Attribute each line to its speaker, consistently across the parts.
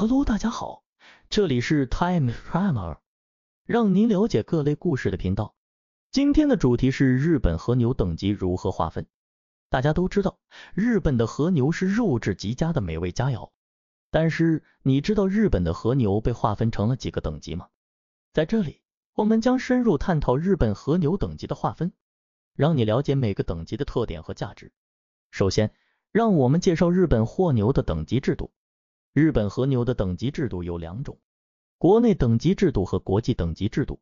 Speaker 1: Hello，大家好，这里是 Time Primer，让您了解各类故事的频道。今天的主题是日本和牛等级如何划分。大家都知道，日本的和牛是肉质极佳的美味佳肴，但是你知道日本的和牛被划分成了几个等级吗？在这里，我们将深入探讨日本和牛等级的划分，让你了解每个等级的特点和价值。首先，让我们介绍日本和牛的等级制度。日本和牛的等级制度有两种，国内等级制度和国际等级制度。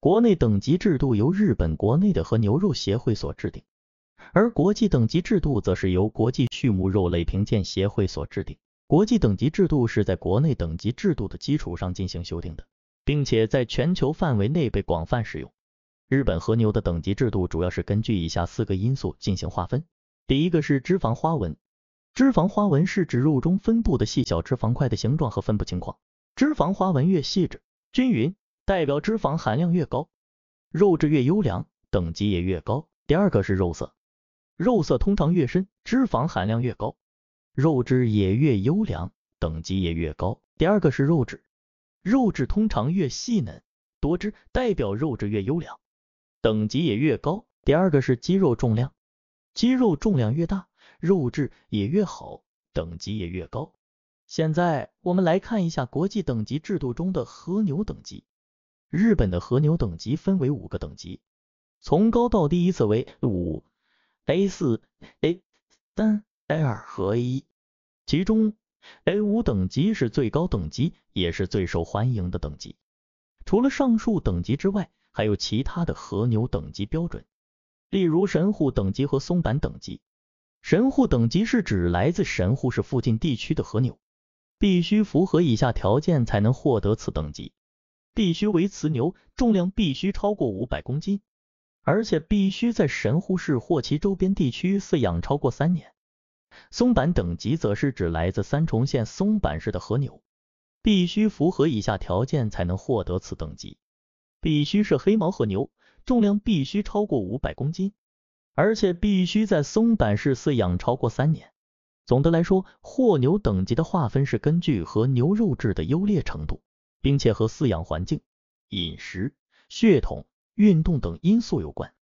Speaker 1: 国内等级制度由日本国内的和牛肉协会所制定，而国际等级制度则是由国际畜牧肉类评鉴协会所制定。国际等级制度是在国内等级制度的基础上进行修订的，并且在全球范围内被广泛使用。日本和牛的等级制度主要是根据以下四个因素进行划分，第一个是脂肪花纹。脂肪花纹是指肉中分布的细小脂肪块的形状和分布情况，脂肪花纹越细致均匀，代表脂肪含量越高，肉质越优良，等级也越高。第二个是肉色，肉色通常越深，脂肪含量越高，肉质也越优良，等级也越高。第二个是肉质，肉质通常越细嫩多汁，代表肉质越优良，等级也越高。第二个是肌肉重量，肌肉重量越大。肉质也越好，等级也越高。现在我们来看一下国际等级制度中的和牛等级。日本的和牛等级分为五个等级，从高到低依次为五、5 A4、A3、a 二和 A1。其中 A5 等级是最高等级，也是最受欢迎的等级。除了上述等级之外，还有其他的和牛等级标准，例如神户等级和松阪等级。神户等级是指来自神户市附近地区的和牛，必须符合以下条件才能获得此等级：必须为雌牛，重量必须超过五百公斤，而且必须在神户市或其周边地区饲养超过三年。松板等级则是指来自三重县松板市的和牛，必须符合以下条件才能获得此等级：必须是黑毛和牛，重量必须超过五百公斤。而且必须在松阪市饲养超过三年。总的来说，货牛等级的划分是根据和牛肉质的优劣程度，并且和饲养环境、饮食、血统、运动等因素有关。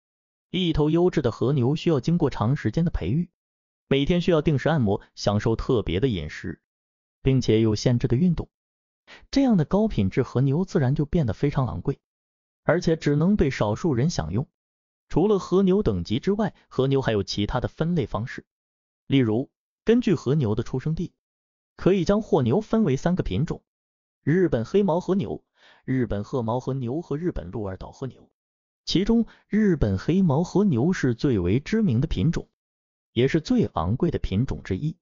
Speaker 1: 一头优质的和牛需要经过长时间的培育，每天需要定时按摩，享受特别的饮食，并且有限制的运动。这样的高品质和牛自然就变得非常昂贵，而且只能被少数人享用。除了和牛等级之外，和牛还有其他的分类方式。例如，根据和牛的出生地，可以将和牛分为三个品种：日本黑毛和牛、日本褐毛和牛和日本鹿儿岛和牛。其中，日本黑毛和牛是最为知名的品种，也是最昂贵的品种之一。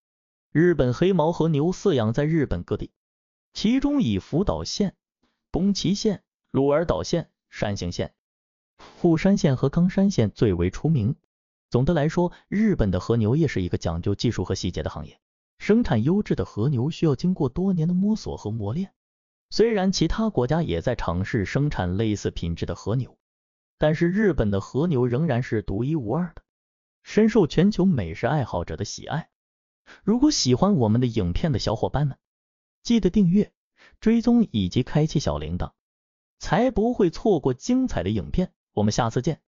Speaker 1: 日本黑毛和牛饲养在日本各地，其中以福岛县、宫崎县、鹿儿岛县、山形县。富山县和冈山县最为出名。总的来说，日本的和牛业是一个讲究技术和细节的行业。生产优质的和牛需要经过多年的摸索和磨练。虽然其他国家也在尝试生产类似品质的和牛，但是日本的和牛仍然是独一无二的，深受全球美食爱好者的喜爱。如果喜欢我们的影片的小伙伴们，记得订阅、追踪以及开启小铃铛，才不会错过精彩的影片。我们下次见。